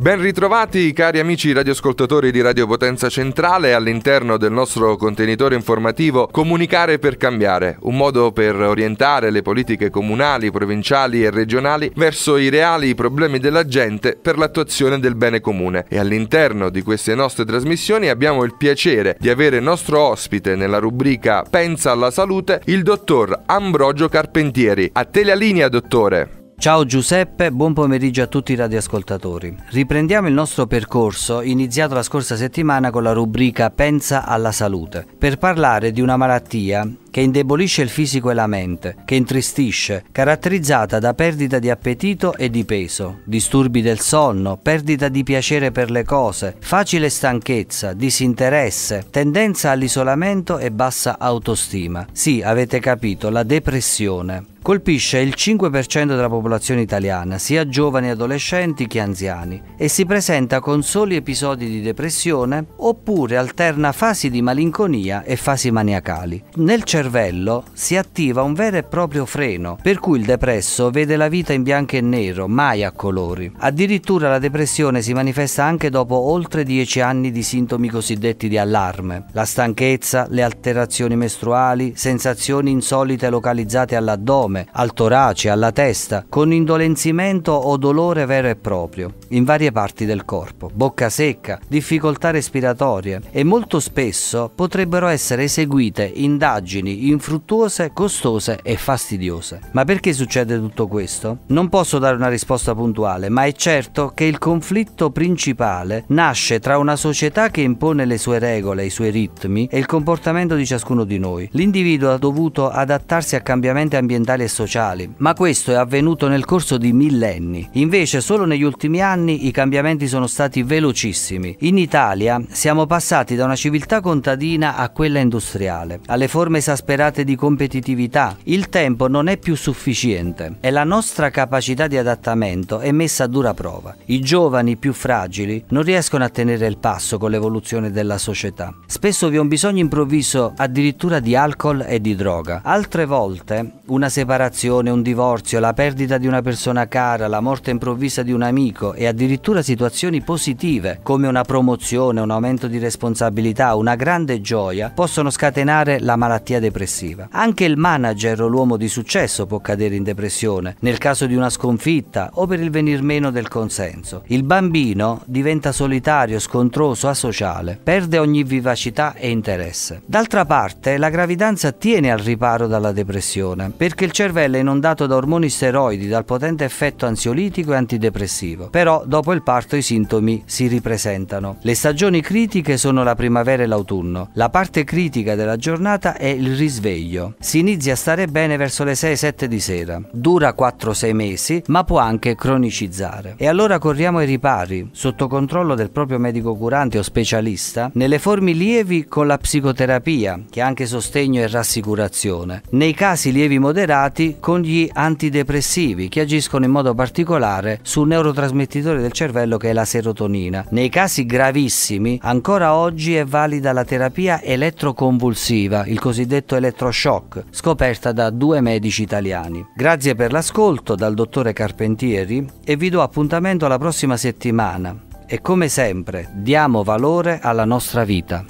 Ben ritrovati cari amici radioascoltatori di Radio Potenza Centrale all'interno del nostro contenitore informativo Comunicare per cambiare, un modo per orientare le politiche comunali, provinciali e regionali verso i reali problemi della gente per l'attuazione del bene comune. E all'interno di queste nostre trasmissioni abbiamo il piacere di avere nostro ospite nella rubrica Pensa alla salute il dottor Ambrogio Carpentieri. A te la linea dottore! Ciao Giuseppe, buon pomeriggio a tutti i radioascoltatori. Riprendiamo il nostro percorso iniziato la scorsa settimana con la rubrica Pensa alla salute, per parlare di una malattia che indebolisce il fisico e la mente, che intristisce, caratterizzata da perdita di appetito e di peso, disturbi del sonno, perdita di piacere per le cose, facile stanchezza, disinteresse, tendenza all'isolamento e bassa autostima. Sì, avete capito, la depressione colpisce il 5% della popolazione italiana, sia giovani adolescenti che anziani, e si presenta con soli episodi di depressione oppure alterna fasi di malinconia e fasi maniacali. Nel cervello cervello si attiva un vero e proprio freno, per cui il depresso vede la vita in bianco e nero, mai a colori. Addirittura la depressione si manifesta anche dopo oltre 10 anni di sintomi cosiddetti di allarme, la stanchezza, le alterazioni mestruali, sensazioni insolite localizzate all'addome, al torace, alla testa, con indolenzimento o dolore vero e proprio, in varie parti del corpo, bocca secca, difficoltà respiratorie e molto spesso potrebbero essere eseguite indagini azioni infruttuose, costose e fastidiose. Ma perché succede tutto questo? Non posso dare una risposta puntuale, ma è certo che il conflitto principale nasce tra una società che impone le sue regole, i suoi ritmi e il comportamento di ciascuno di noi. L'individuo ha dovuto adattarsi a cambiamenti ambientali e sociali, ma questo è avvenuto nel corso di millenni. Invece solo negli ultimi anni i cambiamenti sono stati velocissimi. In Italia siamo passati da una civiltà contadina a quella industriale, alle forme esasperate esasperate di competitività, il tempo non è più sufficiente e la nostra capacità di adattamento è messa a dura prova. I giovani più fragili non riescono a tenere il passo con l'evoluzione della società. Spesso vi è un bisogno improvviso addirittura di alcol e di droga. Altre volte una separazione, un divorzio, la perdita di una persona cara, la morte improvvisa di un amico e addirittura situazioni positive come una promozione, un aumento di responsabilità, una grande gioia possono scatenare la malattia depressiva depressiva. Anche il manager o l'uomo di successo può cadere in depressione, nel caso di una sconfitta o per il venir meno del consenso. Il bambino diventa solitario, scontroso, asociale, perde ogni vivacità e interesse. D'altra parte, la gravidanza tiene al riparo dalla depressione, perché il cervello è inondato da ormoni steroidi dal potente effetto ansiolitico e antidepressivo. Però dopo il parto i sintomi si ripresentano. Le stagioni critiche sono la primavera e l'autunno. La parte critica della giornata è il risveglio. Si inizia a stare bene verso le 6-7 di sera, dura 4-6 mesi, ma può anche cronicizzare. E allora corriamo ai ripari, sotto controllo del proprio medico curante o specialista, nelle forme lievi con la psicoterapia, che è anche sostegno e rassicurazione. Nei casi lievi moderati con gli antidepressivi, che agiscono in modo particolare sul neurotrasmettitore del cervello che è la serotonina. Nei casi gravissimi, ancora oggi è valida la terapia elettroconvulsiva, il cosiddetto effetto elettroshock, scoperta da due medici italiani. Grazie per l'ascolto dal dottore Carpentieri e vi do appuntamento alla prossima settimana. E come sempre, diamo valore alla nostra vita.